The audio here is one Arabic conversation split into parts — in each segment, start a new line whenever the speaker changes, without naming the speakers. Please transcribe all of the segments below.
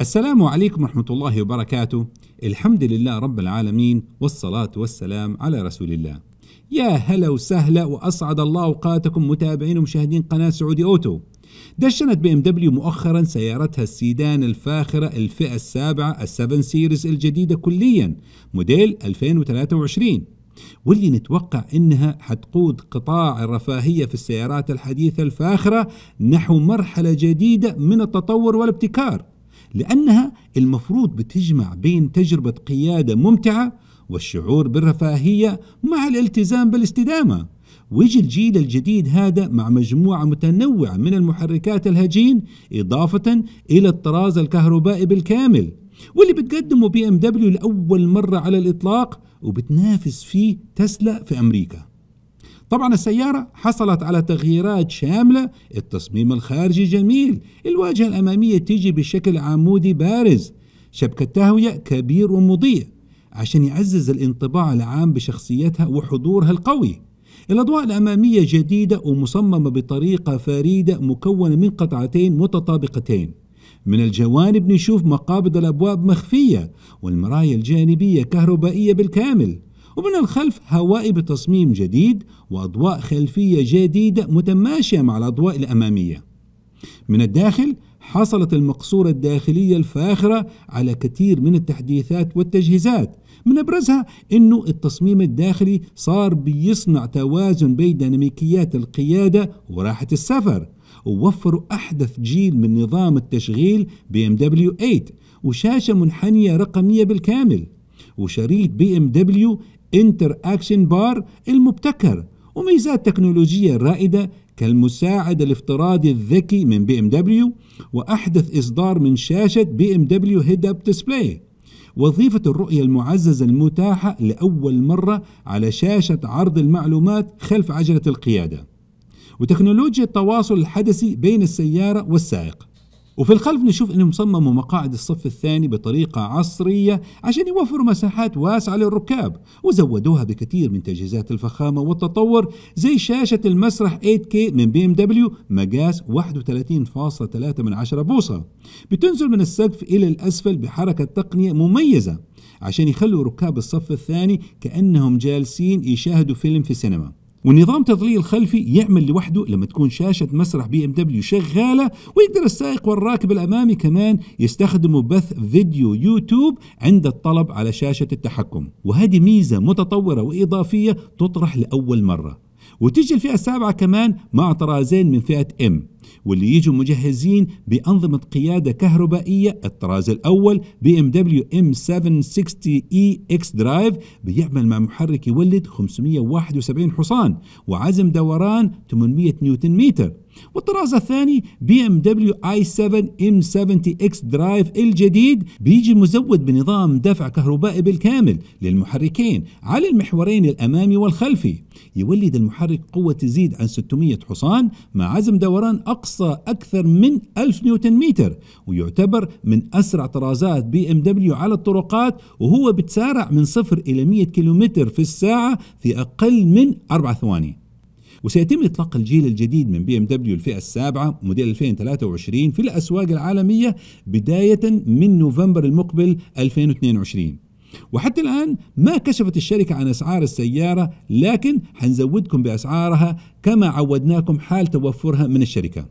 السلام عليكم ورحمة الله وبركاته، الحمد لله رب العالمين والصلاة والسلام على رسول الله. يا هلا وسهلا وأسعد الله أوقاتكم متابعين ومشاهدين قناة سعودي أوتو. دشنت بي ام دبليو مؤخرا سيارتها السيدان الفاخرة الفئة السفن سيريز الجديدة كليا موديل 2023 واللي نتوقع انها حتقود قطاع الرفاهية في السيارات الحديثة الفاخرة نحو مرحلة جديدة من التطور والابتكار. لأنها المفروض بتجمع بين تجربة قيادة ممتعة والشعور بالرفاهية مع الالتزام بالاستدامة ويجي الجيل الجديد هذا مع مجموعة متنوعة من المحركات الهجين إضافة إلى الطراز الكهربائي بالكامل واللي بتقدمه بي ام دبليو لأول مرة على الإطلاق وبتنافس فيه تسلا في أمريكا طبعا السيارة حصلت على تغييرات شاملة التصميم الخارجي جميل الواجهة الأمامية تيجي بشكل عمودي بارز شبكة تهوية كبير ومضيء عشان يعزز الانطباع العام بشخصيتها وحضورها القوي الأضواء الأمامية جديدة ومصممة بطريقة فريدة مكونة من قطعتين متطابقتين من الجوانب نشوف مقابض الأبواب مخفية والمرايا الجانبية كهربائية بالكامل ومن الخلف هواء بتصميم جديد وأضواء خلفية جديدة متماشية مع الأضواء الأمامية من الداخل حصلت المقصورة الداخلية الفاخرة على كثير من التحديثات والتجهيزات من أبرزها أنه التصميم الداخلي صار بيصنع توازن بين ديناميكيات القيادة وراحة السفر ووفروا أحدث جيل من نظام التشغيل بي ام دبليو 8 وشاشة منحنية رقمية بالكامل وشريط بي ام دبليو انتر اكشن بار المبتكر وميزات تكنولوجية رائدة كالمساعد الافتراضي الذكي من بي ام دبليو واحدث اصدار من شاشة بي ام دبليو هيد اب ديسبلاي وظيفة الرؤية المعززة المتاحة لأول مرة على شاشة عرض المعلومات خلف عجلة القيادة وتكنولوجيا التواصل الحدثي بين السيارة والسائق وفي الخلف نشوف انهم صمموا مقاعد الصف الثاني بطريقه عصريه عشان يوفروا مساحات واسعه للركاب وزودوها بكثير من تجهيزات الفخامه والتطور زي شاشه المسرح 8K من بي ام دبليو مقاس 31.3 من 10 بوصه بتنزل من السقف الى الاسفل بحركه تقنيه مميزه عشان يخلوا ركاب الصف الثاني كانهم جالسين يشاهدوا فيلم في سينما ونظام تظليل خلفي يعمل لوحده لما تكون شاشة مسرح بي ام دبليو شغالة ويقدر السائق والراكب الأمامي كمان يستخدموا بث فيديو يوتيوب عند الطلب على شاشة التحكم وهذه ميزة متطورة وإضافية تطرح لأول مرة وتيجي الفئة السابعة كمان مع طرازين من فئة M واللي يجوا مجهزين بأنظمة قيادة كهربائية الطراز الأول BMW m 760 e X-Drive بيعمل مع محرك يولد 571 حصان وعزم دوران 800 نيوتن متر والطراز الثاني بي ام دبليو اي 7 ام 70 اكس درايف الجديد بيجي مزود بنظام دفع كهربائي بالكامل للمحركين على المحورين الامامي والخلفي يولد المحرك قوة تزيد عن 600 حصان مع عزم دوران أقصى أكثر من 1000 نيوتن متر ويعتبر من أسرع طرازات بي ام دبليو على الطرقات وهو بتسارع من 0 إلى 100 كيلومتر في الساعة في أقل من 4 ثواني وسيتم إطلاق الجيل الجديد من بي ام دبليو الفئة السابعة موديل 2023 في الأسواق العالمية بداية من نوفمبر المقبل 2022 وحتى الآن ما كشفت الشركة عن أسعار السيارة لكن حنزودكم بأسعارها كما عودناكم حال توفرها من الشركة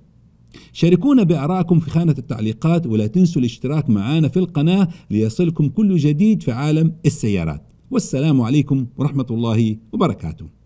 شاركونا بأراءكم في خانة التعليقات ولا تنسوا الاشتراك معنا في القناة ليصلكم كل جديد في عالم السيارات والسلام عليكم ورحمة الله وبركاته